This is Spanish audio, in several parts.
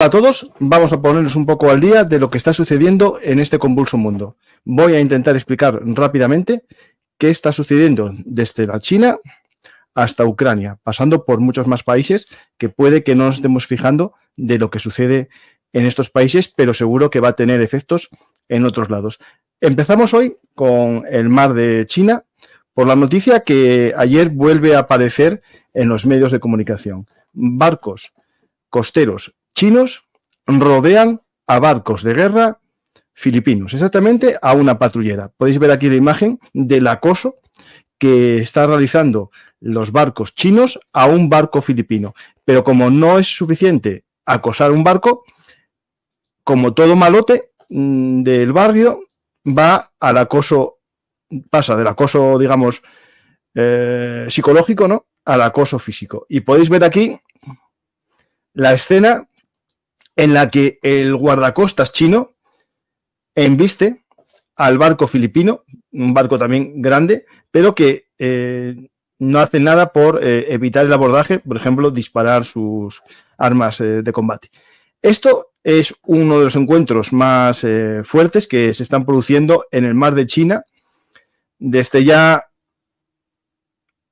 Hola a todos, vamos a ponernos un poco al día de lo que está sucediendo en este convulso mundo. Voy a intentar explicar rápidamente qué está sucediendo desde la China hasta Ucrania, pasando por muchos más países que puede que no nos estemos fijando de lo que sucede en estos países, pero seguro que va a tener efectos en otros lados. Empezamos hoy con el mar de China por la noticia que ayer vuelve a aparecer en los medios de comunicación. Barcos costeros chinos rodean a barcos de guerra filipinos, exactamente a una patrullera. Podéis ver aquí la imagen del acoso que están realizando los barcos chinos a un barco filipino. Pero como no es suficiente acosar un barco, como todo malote mm, del barrio, va al acoso, pasa del acoso, digamos, eh, psicológico, ¿no? Al acoso físico. Y podéis ver aquí la escena en la que el guardacostas chino embiste al barco filipino, un barco también grande, pero que eh, no hace nada por eh, evitar el abordaje, por ejemplo, disparar sus armas eh, de combate. Esto es uno de los encuentros más fuertes que se están produciendo en el mar de China. Desde ya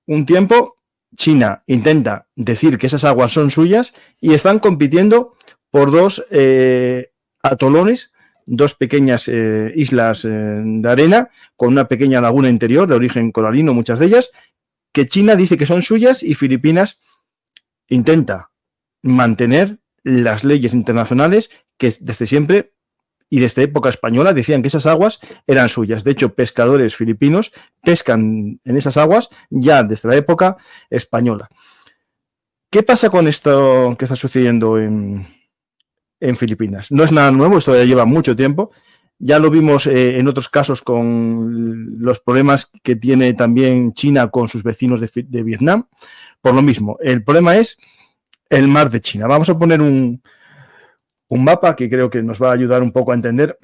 un tiempo, China intenta decir que esas aguas son suyas y están compitiendo por dos eh, atolones, dos pequeñas eh, islas eh, de arena con una pequeña laguna interior de origen coralino, muchas de ellas, que China dice que son suyas y Filipinas intenta mantener las leyes internacionales que desde siempre y desde época española decían que esas aguas eran suyas. De hecho, pescadores filipinos pescan en esas aguas ya desde la época española. ¿Qué pasa con esto que está sucediendo en, en Filipinas. No es nada nuevo, esto ya lleva mucho tiempo. Ya lo vimos eh, en otros casos con los problemas que tiene también China con sus vecinos de, Vietnam. Por lo mismo, el problema es el mar de China. Vamos a poner un, un mapa que creo que nos va a ayudar un poco a entender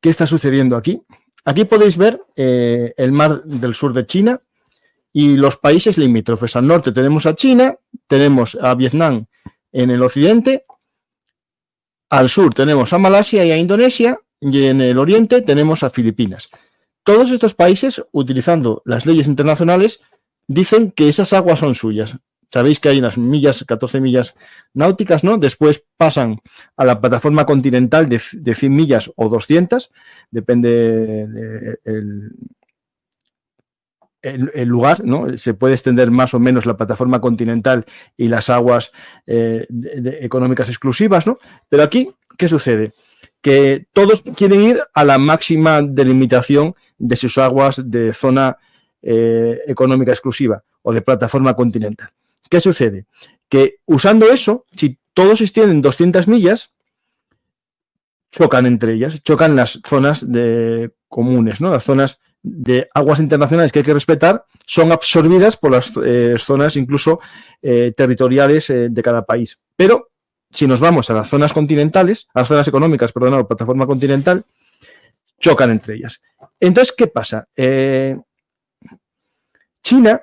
qué está sucediendo aquí. Aquí podéis ver eh, el mar del sur de China y los países limítrofes. Al norte tenemos a China, tenemos a Vietnam en el occidente al sur tenemos a Malasia y a Indonesia y en el oriente tenemos a Filipinas. Todos estos países, utilizando las leyes internacionales, dicen que esas aguas son suyas. Sabéis que hay unas millas, 14 millas náuticas, ¿no? Después pasan a la plataforma continental de, 100 millas o 200, depende del... el, el, lugar, ¿no? Se puede extender más o menos la plataforma continental y las aguas eh, económicas exclusivas, ¿no? Pero aquí, ¿qué sucede? Que todos quieren ir a la máxima delimitación de sus aguas de zona eh, económica exclusiva o de plataforma continental. ¿Qué sucede? Que usando eso, si todos extienden 200 millas, chocan entre ellas, chocan las zonas de, comunes, ¿no? Las zonas de aguas internacionales que hay que respetar son absorbidas por las eh, zonas incluso eh, territoriales eh, de cada país. Pero si nos vamos a las zonas continentales, a las zonas económicas, perdón, a la plataforma continental, chocan entre ellas. Entonces, ¿qué pasa? China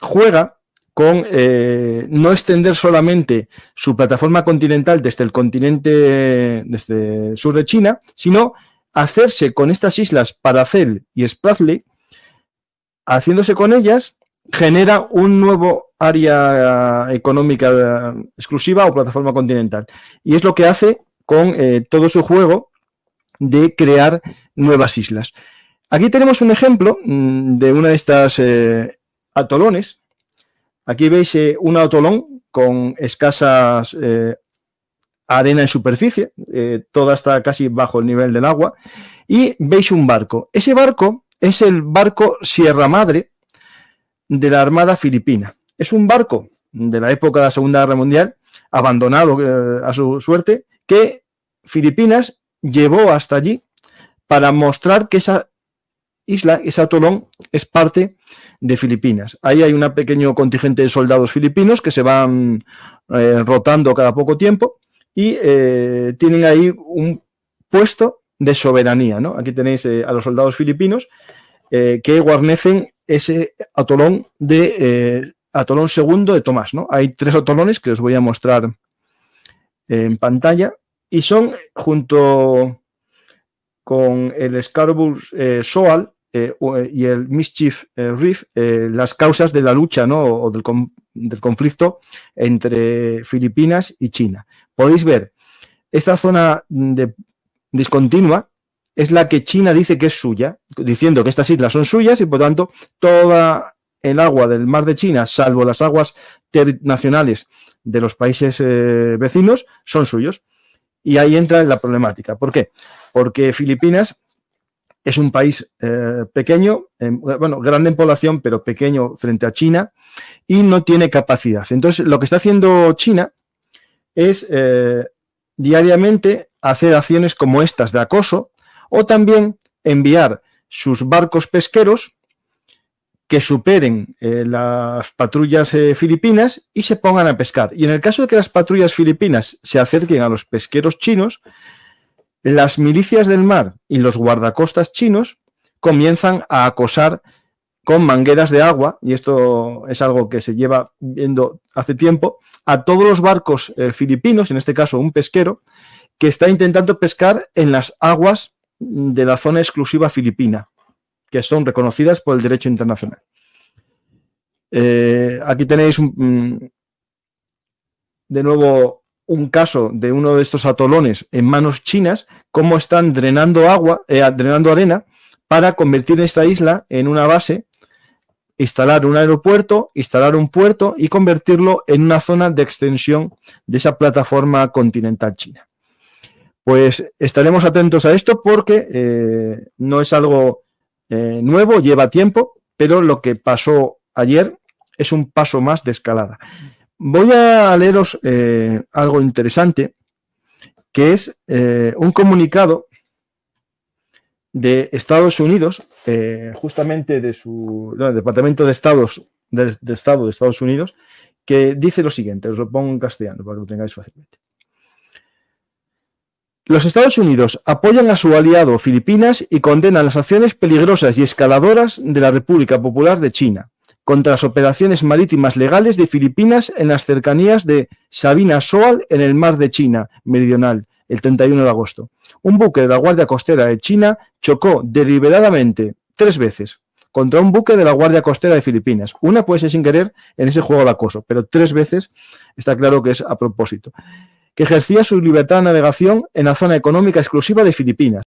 juega con no extender solamente su plataforma continental desde el continente, desde el sur de China, sino hacerse con estas islas Paracel y Spratly, haciéndose con ellas, genera un nuevo área económica eh, exclusiva o plataforma continental. Y es lo que hace con eh, todo su juego de crear nuevas islas. Aquí tenemos un ejemplo mm, de una de estas eh, atolones. Aquí veis un atolón con escasas arena en superficie, eh, toda está casi bajo el nivel del agua, y veis un barco. Ese barco es el barco Sierra Madre de la Armada Filipina. Es un barco de la época de la Segunda Guerra Mundial, abandonado eh, a su suerte, que Filipinas llevó hasta allí para mostrar que esa isla, ese atolón, es parte de Filipinas. Ahí hay un pequeño contingente de soldados filipinos que se van eh, rotando cada poco tiempo y eh, tienen ahí un puesto de soberanía. Aquí tenéis eh, a los soldados filipinos eh, que guarnecen ese atolón de atolón segundo de Tomás. ¿no? Hay tres atolones que os voy a mostrar en pantalla y son junto con el Scarborough Soal y el Mischief Reef las causas de la lucha ¿no? o del del conflicto entre Filipinas y China. Podéis ver, esta zona de, discontinua es la que China dice que es suya, diciendo que estas islas son suyas y por tanto toda el agua del mar de China, salvo las aguas nacionales de los países eh, vecinos, son suyos. Y ahí entra la problemática. ¿Por qué? Porque Filipinas es un país eh, pequeño, bueno, grande en población, pero pequeño frente a China y no tiene capacidad. Entonces, lo que está haciendo China es eh, diariamente hacer acciones como estas de acoso o también enviar sus barcos pesqueros que superen eh, las patrullas filipinas y se pongan a pescar. Y en el caso de que las patrullas filipinas se acerquen a los pesqueros chinos, las milicias del mar y los guardacostas chinos comienzan a acosar con mangueras de agua, y esto es algo que se lleva viendo hace tiempo, a todos los barcos eh, filipinos, en este caso un pesquero, que está intentando pescar en las aguas de la zona exclusiva filipina, que son reconocidas por el derecho internacional. Eh, aquí tenéis mm, de nuevo un caso de uno de estos atolones en manos chinas, cómo están drenando agua, eh, drenando arena para convertir esta isla en una base, instalar un aeropuerto, instalar un puerto y convertirlo en una zona de extensión de esa plataforma continental china. Pues estaremos atentos a esto porque eh, no es algo eh, nuevo, lleva tiempo, pero lo que pasó ayer es un paso más de escalada. Voy a leeros eh, algo interesante, que es eh, un comunicado de Estados Unidos, eh, justamente de su Departamento de Estados de, Estado de Estados Unidos, que dice lo siguiente, os lo pongo en castellano para que lo tengáis fácilmente. Los Estados Unidos apoyan a su aliado Filipinas y condenan las acciones peligrosas y escaladoras de la República Popular de China contra las operaciones marítimas legales de Filipinas en las cercanías de Sabina Soal en el mar de China meridional el 31 de agosto. Un buque de la Guardia Costera de China chocó deliberadamente tres veces contra un buque de la Guardia Costera de Filipinas. Una puede ser sin querer en ese juego de acoso, pero tres veces está claro que es a propósito. Que ejercía su libertad de navegación en la zona económica exclusiva de Filipinas.